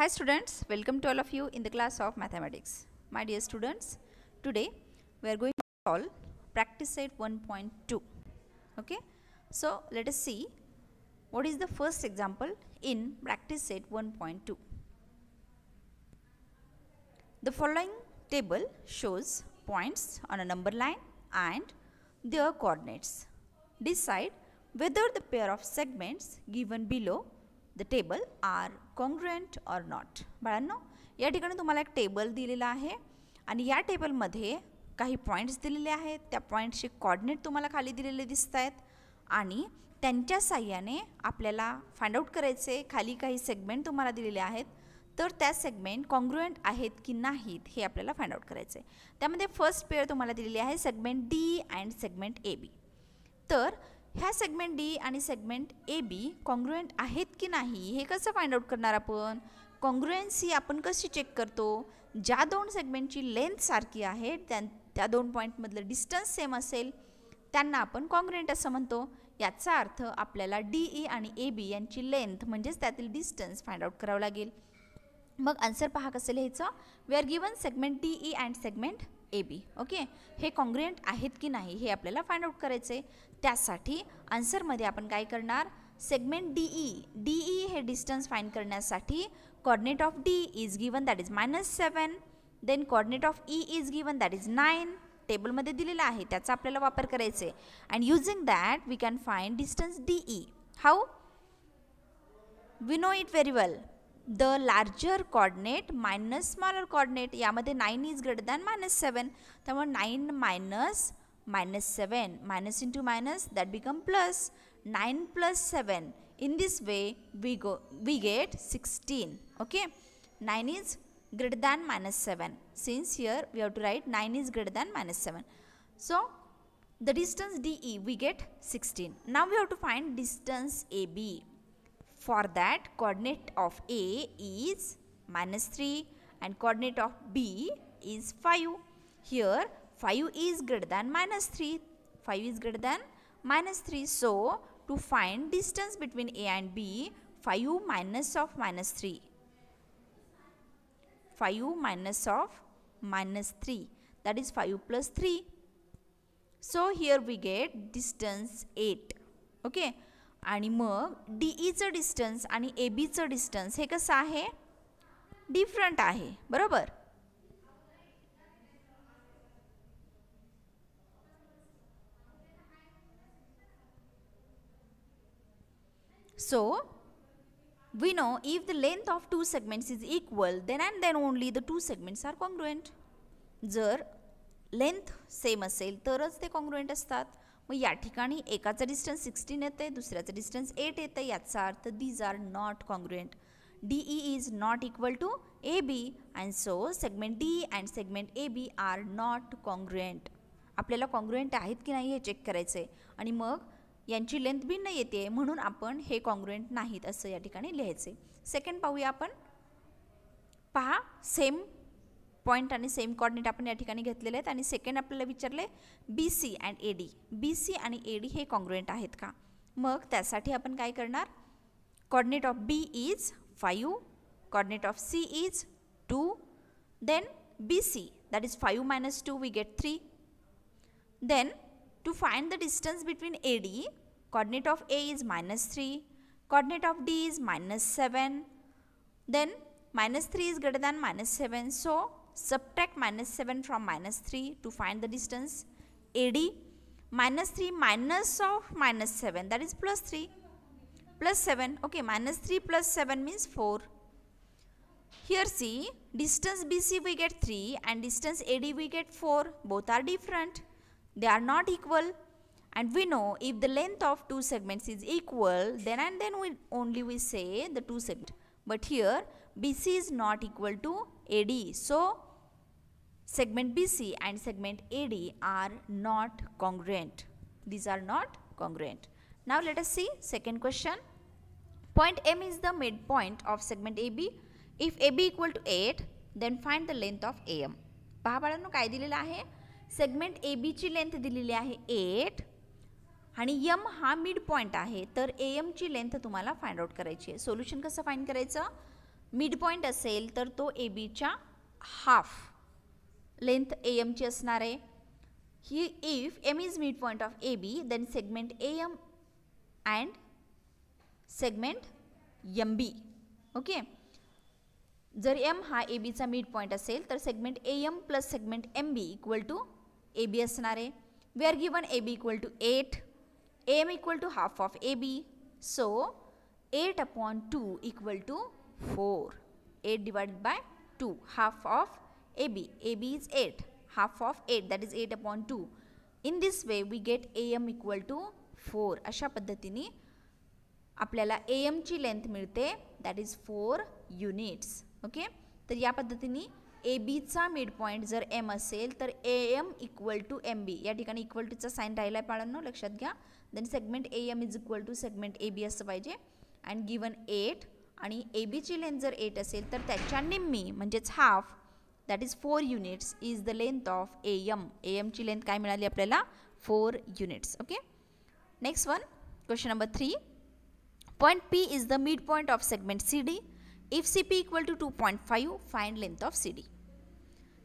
Hi students, welcome to all of you in the class of mathematics. My dear students, today we are going to solve practice set 1.2. Okay, so let us see what is the first example in practice set 1.2. The following table shows points on a number line and their coordinates. Decide whether the pair of segments given below the table are congruent or not बाळांनो या ठिकाणी तुम्हाला एक table दिलेलं आहे आणि या टेबलमध्ये काही पॉईंट्स दिलेले आहेत त्या पॉईंट्सचे कॉर्डिनेट तुम्हाला खाली दिलेले दिसत आहेत आणि त्यांच्या साह्याने आपल्याला फाइंड आऊट करायचे खाली काही सेगमेंट तुम्हाला दिलेले आहेत तर त्या सेगमेंट कॉन्ग्रुएंट आहेत की नाहीत हे आपल्याला फाइंड आऊट करायचं आहे त्यामध्ये फर्स्ट पेअर तुम्हाला दिलेली आहे segment D and segment A B तर ह्या सेगमेंट डी आणि सेगमेंट ए बी कॉन्ग्रुएंट आहेत की नाही हे कसं फाइंड आउट करणार आपण ही आपण कशी चेक करतो ज्या दोन सेगमेंटची लेंथ सारखी आहे त्या त्या दोन पॉईंटमधलं डिस्टन्स सेम असेल त्यांना आपण कॉन्ग्रुएंट असं म्हणतो याचा अर्थ आपल्याला डी ई e आणि ए बी यांची लेंथ म्हणजेच त्यातील डिस्टन्स फाइंड आउट करावं लागेल मग आन्सर पहा कसं लिहायचं we are given segment D E and segment A B okay हे कॉन्ग्रिएंट आहेत की नाही हे आपल्याला फाइंड आउट करायचं आहे त्यासाठी आन्सरमध्ये आपण काय करणार segment D E D E हे डिस्टन्स फाइंड करण्यासाठी coordinate of D is given that is minus seven then coordinate of E is given that is nine टेबलमध्ये दिलेलं आहे त्याचा आपल्याला वापर करायचा आहे and using that we can find distance D E how we know it very well The larger coordinate minus smaller coordinate. यामध्ये nine is greater than minus seven त्यामुळे 7. Minus minus seven minus into minus that become plus nine in this way we go we get 16 okay 9 is greater than minus 7 since here we have to write 9 is greater than minus 7 so the distance DE we get 16 now we have to find distance AB for that coordinate of A is minus 3 and coordinate of B is 5. Here 5 is greater than minus 3. 5 is greater than minus 3. So to find distance between A and B 5 minus of minus 3. 5 minus of minus 3 that is 5 plus 3. So here we get distance 8. Okay. आणि मग D ईचं distance आणि ए बीचं distance हे कसं आहे different आहे बरोबर so we know if the length of two segments is equal then and then only the two segments are congruent जर length same असेल तरच ते कॉन्ग्रुएंट असतात मग या ठिकाणी एकाचं डिस्टन्स सिक्स्टीन येतं आहे दुसऱ्याचं डिस्टन्स एट येतं याचा अर्थ these are not congruent D E is not equal to A B and so segment D and segment A B are not congruent आपल्याला कॉन्ग्रुएंट आहेत की नाही हे चेक करायचं आहे आणि मग यांची लेंथ भिन्न येते म्हणून आपण हे कॉन्ग्रुएंट नाहीत असं या ठिकाणी लिहायचे सेकंड पाहूया आपण पहा सेम पॉईंट आणि सेम कॉर्डिनेट आपण या ठिकाणी घेतलेले आहेत आणि सेकंड आपल्याला विचारले B C and A D B C आणि ए डी हे कॉन्ग्रुएंट आहेत का मग त्यासाठी आपण काय करणार coordinate of B is five coordinate of C is two then B C that is five minus two we get three then to find the distance between A D coordinate of A is minus three coordinate of D is minus seven then minus three is greater than minus seven so subtract minus 7 from minus 3 to find the distance AD minus 3 minus of minus 7 that is plus 3 plus 7 okay minus 3 plus 7 means 4 here see distance BC we get 3 and distance AD we get 4 both are different they are not equal and we know if the length of two segments is equal then and then we only we say the two segments but here BC is not equal to AD. So, segment BC and segment AD are not congruent. These are not congruent. Now let us see second question. Point M is the midpoint of segment AB. If AB equal to 8, then find the length of AM. पहा बाळांनो काय दिलेलं आहे segment ए बीची length दिलेली आहे eight आणि M हा मिड पॉईंट आहे तर ए एमची लेंथ तुम्हाला फाइंड आउट करायची आहे सोल्युशन कसं फाईंड करायचं मिड पॉईंट असेल तर तो ए बीच्या हाफ लेंथ ए एमची असणार आहे ही if M is mid point of A B then segment A M and segment M B okay जर एम हा ए बीचा मिड पॉईंट असेल तर segment A M plus segment M B equal to A B असणार आहे we are given A B equal to eight A M equal to half of A B so eight upon two equal to four eight divide by two half of A A B B is eight half of eight that is eight 8 two in this way way get A AM equal to four अशा पद्धतीने आपल्याला A एमची length मिळते that is four units okay तर या पद्धतीने ए बीचा mid point जर एम असेल तर A M equal to M B या ठिकाणी इक्वल टूचा साईन राहिला आहे पाळांनो लक्षात घ्या then segment A M is equal to segment A B असं पाहिजे अँड गिवन एट आणि ए बीची लेंथ जर एट असेल तर त्याच्या निम्मी म्हणजेच half that is four units is the length of A M A एमची लेंथ काय मिळाली आपल्याला four units okay next one question number three point P is the mid point of segment C D if C P equal to two point five find length of C D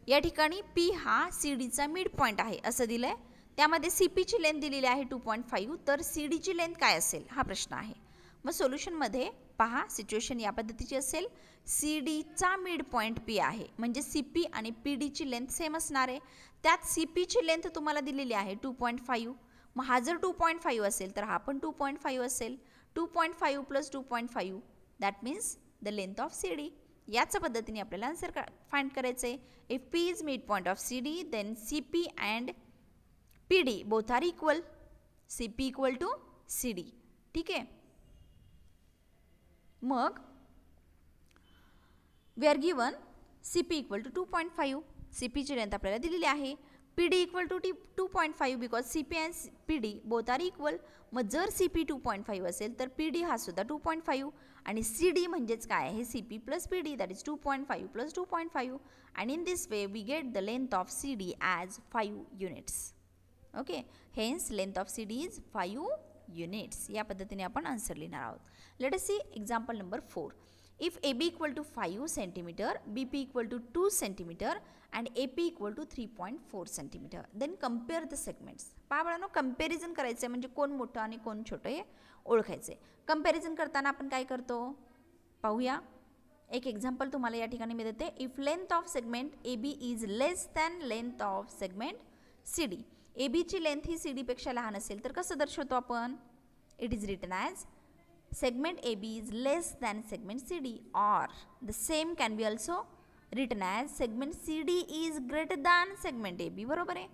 या ठिकाणी P हा C डीचा mid point आहे असं दिलं आहे त्यामध्ये C पीची लेंथ दिलेली आहे टू पॉईंट फाईव्ह तर सी डीची लेंथ काय असेल हा प्रश्न आहे मग सोल्युशनमध्ये पहा सिच्युएशन या पद्धतीची असेल सी डीचा मिड पॉईंट पी आहे म्हणजे सी पी आणि पी डीची लेंथ सेम असणार आहे त्यात सी पीची लेंथ तुम्हाला दिलेली आहे टू पॉईंट फाईव्ह मग हा जर टू पॉईंट फाईव्ह असेल तर हा पण टू पॉईंट फाईव्ह असेल two point five plus two point five that means the length of C D याच पद्धतीने आपल्याला आन्सर का फाइंड करायचं आहे if P is mid point of C D then C P and P D both are equal C P equal to C D ठीक आहे मग we are given C P equal to two point five C पीची length आपल्याला दिलेली आहे P D equal to T two point five because C P and P D both are equal मग जर C P two point five असेल तर P D हा सुद्धा टू पॉईंट फाईव्ह आणि सी डी म्हणजेच काय आहे C P plus P D that is two point five plus two point five and in this way we get the length of C D as five units okay hence length of C D is five units या पद्धतीने आपण answer लिहिणार आहोत let see example number four If AB equal equal to two centimetre equal to 2 equal to AP equal to 3.4 then Then compare the segments. पहा बाळांनो comparison करायचं आहे म्हणजे कोण मोठं आणि कोण छोटं हे ओळखायचं आहे कम्पॅरिझन करताना आपण काय करतो पाहूया एक एक्झाम्पल तुम्हाला या ठिकाणी मी देते if length of segment A B is less than length of segment C D A बीची लेंथ ही सी डीपेक्षा लहान असेल तर कसं दर्शवतो आपण it is written as segment A B is less AB segment C D segment the same the same can written also segment C D is is greater segment A B बरोबर आहे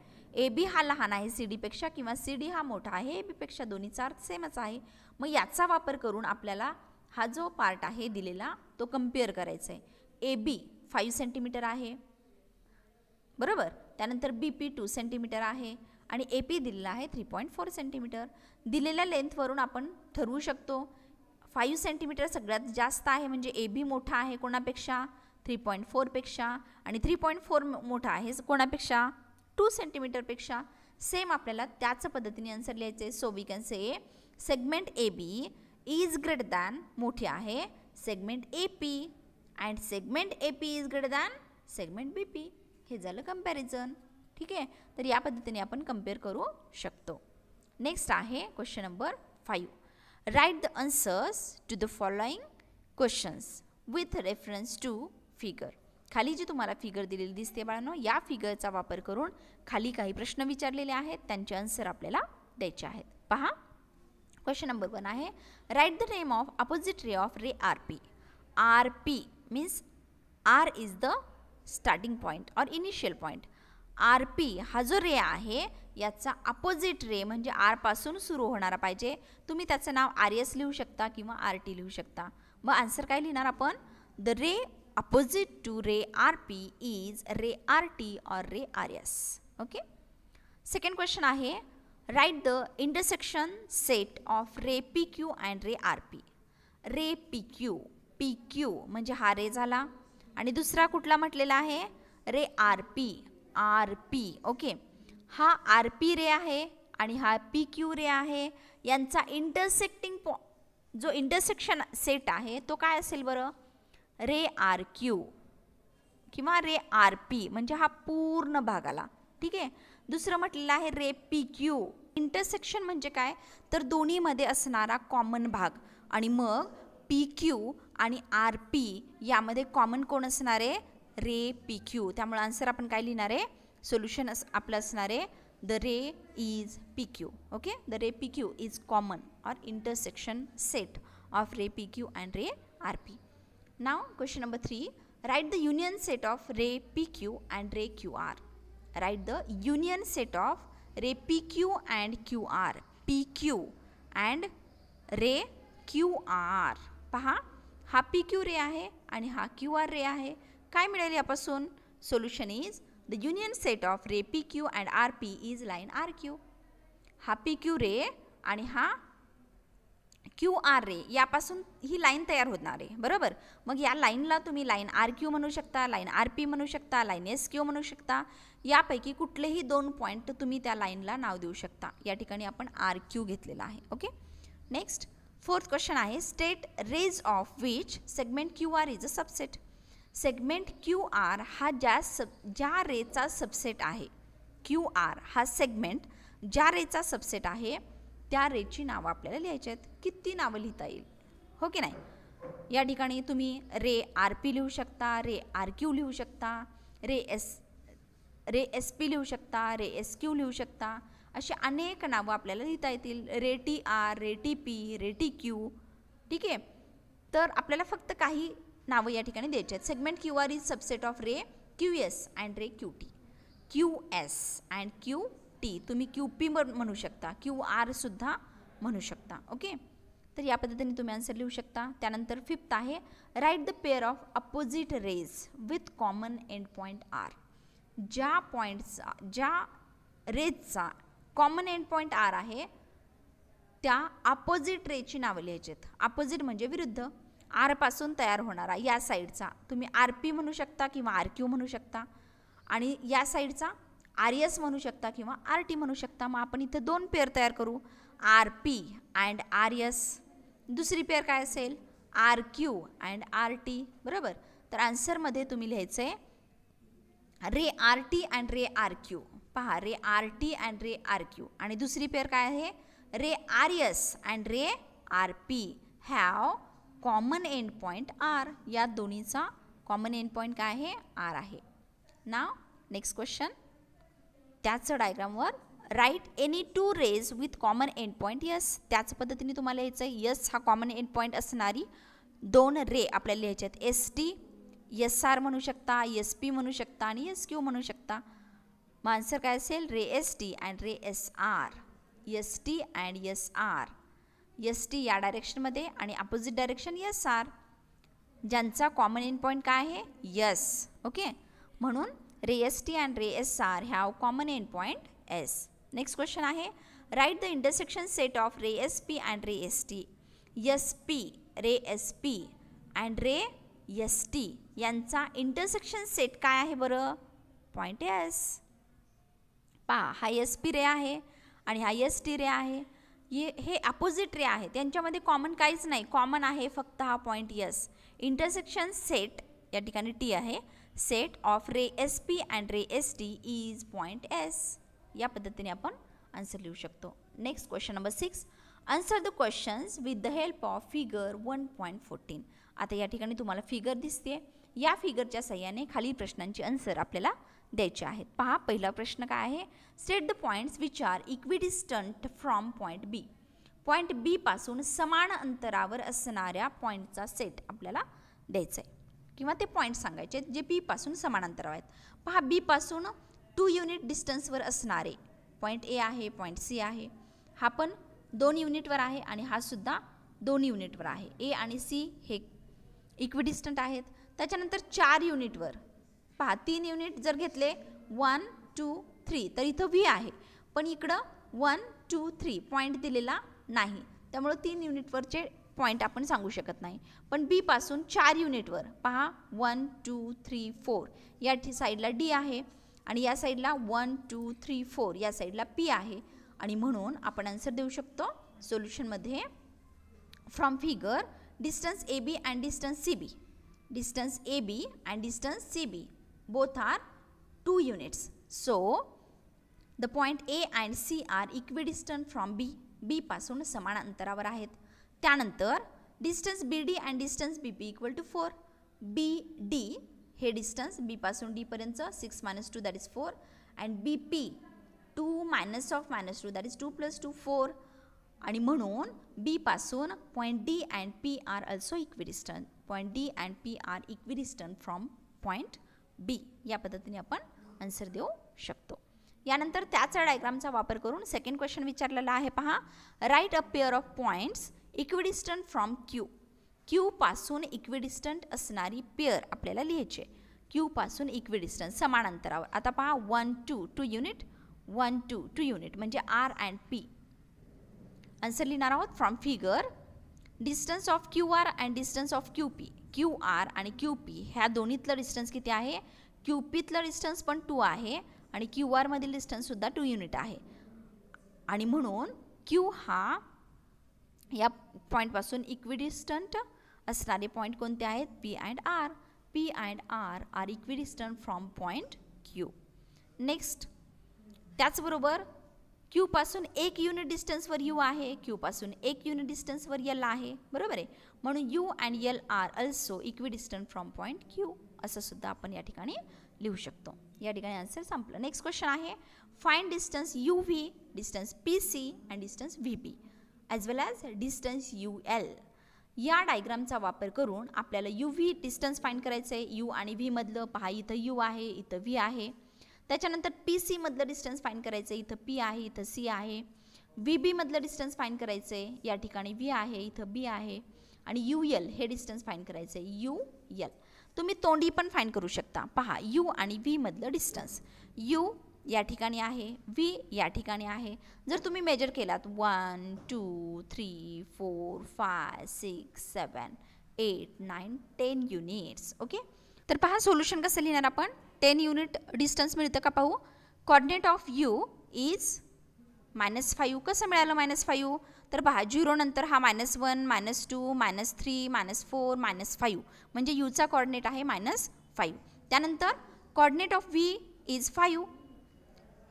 A B हा लहान आहे C डीपेक्षा किंवा C D हा मोठा आहे ए बीपेक्षा दोन्हीचा अर्थ सेमच आहे मग याचा वापर करून आपल्याला हा जो पार्ट आहे दिलेला तो कम्पेअर करायचा आहे ए बी फाईव्ह सेंटीमीटर आहे बरोबर त्यानंतर बी पी टू सेंटीमीटर आहे आणि ए पी दिलेला आहे थ्री पॉईंट फोर सेंटीमीटर दिलेल्या लेंथवरून आपण ठरवू शकतो फाईव्ह सेंटीमीटर सगळ्यात जास्त आहे म्हणजे ए बी मोठा आहे कोणापेक्षा थ्री पॉईंट फोरपेक्षा आणि थ्री पॉईंट फोर मोठा आहे कोणापेक्षा टू सेंटीमीटरपेक्षा सेम आपल्याला त्याच पद्धतीने आन्सर लिहायचे so we can say segment A B is greater than मोठे आहे segment A P and segment A P is greater than segment B P हे झालं कम्पॅरिझन ठीक आहे तर या पद्धतीने आपण कम्पेअर करू शकतो नेक्स्ट आहे question number five Write the answers to the following questions with reference to figure. खाली जी तुम्हाला फिगर दिलेली दिसते बाळांनो या फिगरचा वापर करून खाली काही प्रश्न विचारलेले आहेत त्यांचे आन्सर आपल्याला द्यायचे आहेत पहा क्वेश्चन नंबर वन आहे write the name of opposite ray of ray R P R P means R is the starting point or initial point R P हा जो रे आहे याचा अपोजिट रे म्हणजे आरपासून सुरू होणारा पाहिजे तुम्ही त्याचं नाव आर एस लिहू शकता किंवा आर टी लिहू शकता मग आन्सर काय लिहिणार आपण the ray opposite to ray R P is ray R T or ray R S okay second question आहे write the intersection set of ray P Q and ray R P ray P Q P Q म्हणजे हा ray झाला आणि दुसरा कुठला म्हटलेला आहे ray R P R P okay हा आर पी रे आहे आणि हा पी क्यू रे आहे यांचा इंटरसेक्टिंग पॉ जो इंटरसेक्शन सेट आहे तो काय असेल बरं रे आर क्यू किंवा रे आर पी म्हणजे हा पूर्ण भाग आला ठीक आहे दुसरं म्हटलेलं आहे रे पी क्यू इंटरसेक्शन म्हणजे काय तर दोन्हीमध्ये असणारा कॉमन भाग आणि मग पी क्यू आणि आर पी यामध्ये कॉमन कोण असणार आहे रे पी क्यू त्यामुळे आन्सर आपण काय लिहिणार आहे सोल्युशन अस आपलं असणार आहे the ray is P Q okay the ray P Q is common or intersection set of ray P Q and ray R P now question number three write the union set of ray P Q and ray Q R write the union set of ray P Q and Q R P Q and ray Q R पहा हा P Q रे आहे आणि हा Q R रे आहे काय मिळेल यापासून solution is The union set of ray PQ and RP is line RQ. हा PQ रे आणि हा क्यू आर रे यापासून ही लाईन तयार होणार आहे बरोबर मग या लाईनला तुम्ही लाईन आर क्यू म्हणू शकता लाईन आर पी म्हणू शकता लाईन एस क्यू म्हणू शकता यापैकी कुठलेही दोन पॉईंट तुम्ही त्या लाईनला नाव देऊ शकता या ठिकाणी आपण आर क्यू घेतलेला आहे ओके नेक्स्ट फोर्थ क्वेश्चन आहे state rays of which segment Q R is a subset segment Q R हा ज्या सब ज्या रेचा सबसेट आहे क्यू आर हा सेगमेंट ज्या रेचा सबसेट आहे त्या रेची नावं आपल्याला लिहायची आहेत किती नावं लिहिता येईल हो की नाही या ठिकाणी तुम्ही रे आर पी लिहू शकता रे आर क्यू लिहू शकता ray S ray S P लिहू शकता रे एस क्यू लिहू शकता अशी अनेक नावं आपल्याला लिहिता येतील ray T R ray T P ray T Q ठीक आहे तर आपल्याला फक्त काही नावं या ठिकाणी द्यायची आहेत segment Q R is subset of ray Q S and ray Q T Q S and Q T तुम्ही क्यू पी म्हणू शकता क्यू आरसुद्धा म्हणू शकता ओके तर या पद्धतीने तुम्ही आन्सर लिहू शकता त्यानंतर फिफ्थ आहे write the pair of opposite rays with common end point R ज्या पॉईंटचा ज्या रेजचा कॉमन एंड पॉईंट आर आहे त्या अपोजिट रेची नावं लिहायची आहेत अपोजिट म्हणजे विरुद्ध आरपासून तयार होणारा या साईडचा तुम्ही आर पी म्हणू शकता किंवा आर क्यू म्हणू शकता आणि या साईडचा आर एस म्हणू शकता किंवा आर टी म्हणू शकता मग आपण इथे दोन पेअर तयार करू R P and R S दुसरी पेअर काय असेल R Q and R T बरोबर तर आन्सरमध्ये तुम्ही लिहायचं आहे ray R T and ray R Q पहा ray R T and ray R Q आणि दुसरी पेअर काय आहे ray R S and ray R P have common end point R या दोन्हीचा कॉमन एंड पॉईंट काय आहे आर आहे ना नेक्स्ट क्वेश्चन त्याच डायग्रामवर write any two rays with common end point yes त्याच पद्धतीने तुम्हाला यायचं आहे यस हा कॉमन एंड पॉईंट असणारी दोन रे आपल्याला लिहायचे आहेत एस टी एस आर म्हणू शकता एस पी म्हणू शकता आणि एस क्यू म्हणू शकता मग आन्सर काय असेल ray S T and ray S R S T and S R S T या डायरेक्शनमध्ये आणि अपोजिट डायरेक्शन यस आर ज्यांचा कॉमन इन पॉईंट काय आहे यस ओके म्हणून ray S T and ray S R have common end point S next question आहे write the intersection set of ray S P and ray S T yes P ray S P and ray S T यांचा intersection set काय आहे बरं point S पा हा S P ray आहे आणि हा एस टी रे आहे ये हे रे आहे त्यांच्यामध्ये कॉमन काहीच नाही कॉमन आहे फक्त हा पॉईंट यस इंटरसेक्शन सेट या ठिकाणी टी आहे set of ray S P and ray S T is point S या पद्धतीने आपण आन्सर लिहू शकतो next question number six answer the questions with the help of figure one point fourteen आता या ठिकाणी तुम्हाला फिगर दिसते या फिगरच्या सह्याने खालील प्रश्नांची आन्सर आपल्याला द्यायचे आहेत पहा पहिला प्रश्न काय आहे state the points which are equidistant from point B point बीपासून समान अंतरावर असणाऱ्या पॉईंटचा सेट आपल्याला द्यायचा आहे किंवा ते पॉईंट सांगायचे आहेत जे बीपासून समान अंतरावर आहेत पहा बीपासून टू युनिट डिस्टन्सवर असणारे पॉईंट ए आहे पॉईंट सी आहे हा पण दोन युनिटवर आहे आणि हा सुद्धा दोन युनिटवर आहे ए आणि सी हे इक्विडिस्टंट आहेत त्याच्यानंतर चार युनिटवर पहा तीन युनिट जर घेतले वन टू थ्री तर इथं व्ही आहे पण इकडं वन टू थ्री पॉईंट दिलेला नाही त्यामुळं तीन युनिटवरचे पॉईंट आपण सांगू शकत नाही पण बीपासून चार युनिटवर पहा वन टू थ्री फोर या ठी साईडला डी आहे आणि या साईडला वन टू थ्री फोर या साईडला पी आहे आणि म्हणून आपण आन्सर देऊ शकतो सोल्युशनमध्ये from figure distance A B and distance C B distance A B and distance C B both two units so the point A and C are are equidistant from B. B पासून समान अंतरावर आहेत त्यानंतर distance B D and distance B P equal to four B D हे distance बीपासून डीपर्यंत six minus two that is four and B P two minus of minus two that is two plus two four आणि म्हणून बीपासून point D and P are also equidistant point D and P are equidistant from point B या पद्धतीने आपण answer देऊ शकतो यानंतर त्याच डायग्रामचा वापर करून सेकंड क्वेश्चन विचारलेला आहे पहा write a pair of points equidistant from Q क्यूपासून इक्विडिस्टंट असणारी पेअर आपल्याला लिहायची आहे क्यूपासून इक्विडिस्टंट समान अंतरावर आता पहा one two two unit one two two unit म्हणजे आर अँड पी आन्सर लिहिणार आहोत from figure distance of Q R and distance of Q P Q R आणि क्यू पी ह्या दोन्हीतलं डिस्टन्स किती आहे क्यू पीतलं डिस्टन्स पण टू आहे आणि क्यू आरमधील डिस्टन्ससुद्धा टू युनिट आहे आणि म्हणून क्यू हा या पॉईंटपासून इक्विडिस्टंट असणारे पॉईंट कोणते आहेत P and R P and R are equidistant from point Q next त्याचबरोबर क्यूपासून एक युनिट डिस्टन्सवर यू आहे क्यूपासून एक युनिट डिस्टन्सवर यल आहे बरोबर आहे म्हणून U and L are also equidistant from point Q असं सुद्धा आपण या ठिकाणी लिहू शकतो या ठिकाणी आन्सर संपलं नेक्स्ट क्वेश्चन आहे find distance U V distance P C and distance V P as well as distance U L या डायग्रामचा वापर करून आपल्याला यू व्ही डिस्टन्स फाईंड करायचं आहे यू आणि व्हीमधलं पहा इथं यू आहे इथं व्ही आहे त्याच्यानंतर पी सीमधलं डिस्टन्स फाईन करायचं इथं पी आहे इथं सी आहे व्ही बीमधलं डिस्टन्स फाईन करायचं आहे या ठिकाणी व्ही आहे इथं बी आहे आणि यू एल हे डिस्टन्स फाईन करायचं आहे यू एल तुम्ही तोंडी पण फाईन करू शकता पहा यू आणि व्हीमधलं डिस्टन्स यू या ठिकाणी आहे व्ही या ठिकाणी आहे जर तुम्ही मेजर केलात one two three four five six seven eight nine ten units okay तर पहा सोल्युशन कसं लिहिणार आपण टेन युनिट डिस्टन्स मिळतं का पाहू coordinate of U is minus five कसं मिळालं मायनस फाईव्ह तर पहा झिरो नंतर हा minus one minus two minus three minus four minus five म्हणजे यूचा कॉर्डिनेट आहे मायनस फाईव्ह त्यानंतर coordinate of V is five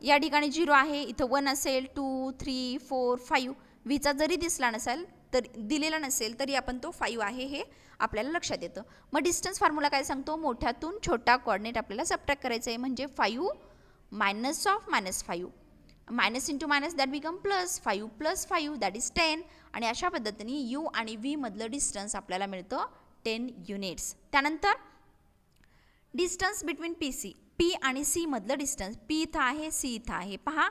या ठिकाणी झिरो आहे इथं वन असेल टू थ्री फोर फाईव्ह व्हीचा जरी दिसला नसेल तर दिलेला नसेल तरी आपण तो फाईव्ह आहे हे आपल्याला लक्षात येतं मग डिस्टन्स फॉर्म्युला काय सांगतो मोठ्यातून छोटा कॉर्डिनेट आपल्याला सबट्रॅक्ट करायचं आहे म्हणजे five minus of minus five minus into minus that become plus five plus five that is ten आणि अशा पद्धतीने यू आणि व्हीमधलं डिस्टन्स आपल्याला मिळतं टेन युनिट्स त्यानंतर distance between P C P आणि सीमधलं डिस्टन्स पी इथं आहे सी इथं आहे पहा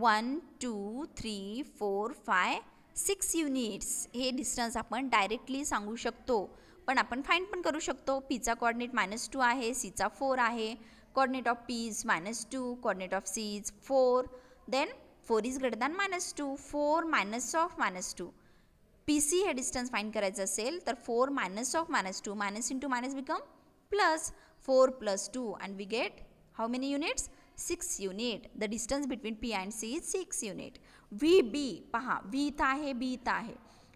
one two three four five six units हे डिस्टन्स आपण डायरेक्टली सांगू शकतो पण आपण फाईंड पण करू शकतो पीचा कॉर्डिनेट मायनस टू आहे सीचा फोर आहे coordinate of P is minus two coordinate of C is four then four is greater than minus two four minus of minus two P C हे डिस्टन्स फाईंड करायचं असेल तर four minus of minus two minus two minus become plus four plus two and we get how many units six unit the distance between P and C is six unit V B पहा V इथं आहे B इथं आहे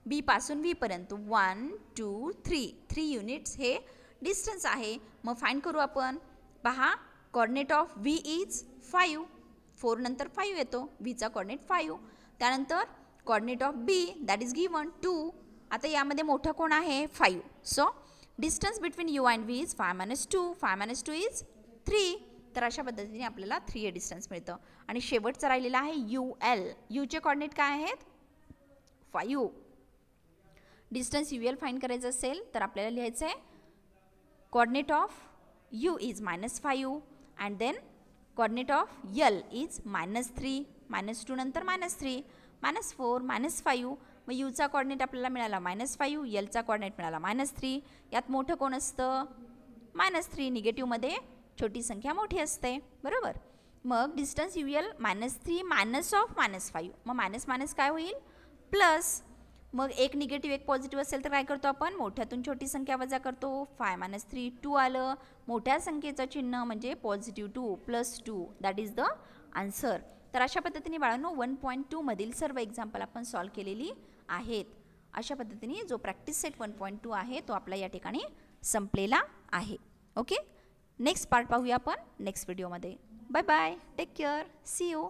B बीपासून व्हीपर्यंत one two three three units हे distance आहे मग फाईन करू आपण पहा coordinate of V is five four नंतर फाईव्ह येतो व्हीचा कॉर्डिनेट फाईव्ह त्यानंतर coordinate of B that is given two आता यामध्ये मोठं कोण आहे five so distance between U and V is five minus two five minus two is three तर अशा पद्धतीने आपल्याला थ्री ए डिस्टन्स मिळतं आणि शेवटचं राहिलेलं आहे यू एल यूचे कॉर्डिनेट काय आहेत five distance U L find करायचं असेल तर आपल्याला लिहायचं आहे coordinate of U is minus five and then coordinate of L is minus three minus two नंतर minus three minus four minus five मग यूचा कॉर्डिनेट आपल्याला मिळाला मायनस फायू यलचा कॉर्डिनेट मिळाला मायनस थ्री यात मोठं कोण असतं मायनस थ्री निगेटिव्हमध्ये छोटी संख्या मोठी असते बरोबर मग distance U L minus three minus of minus five मग मायनस मायनस काय होईल प्लस मग एक निगेटिव्ह एक पॉझिटिव्ह असेल तर काय करतो आपण मोठ्यातून छोटी संख्या वजा करतो फाय मायनस थ्री टू आलं मोठ्या संख्येचं चिन्ह म्हणजे positive two plus two that is the answer तर अशा पद्धतीने बाळांनो वन पॉईंट टूमधील सर्व एक्झाम्पल आपण सॉल्व केलेली आहेत अशा पद्धतीने जो practice set one point two आहे तो आपला या ठिकाणी संपलेला आहे ओके नेक्स्ट पार्ट पाहूया आपण नेक्स्ट व्हिडिओमध्ये bye bye take care see you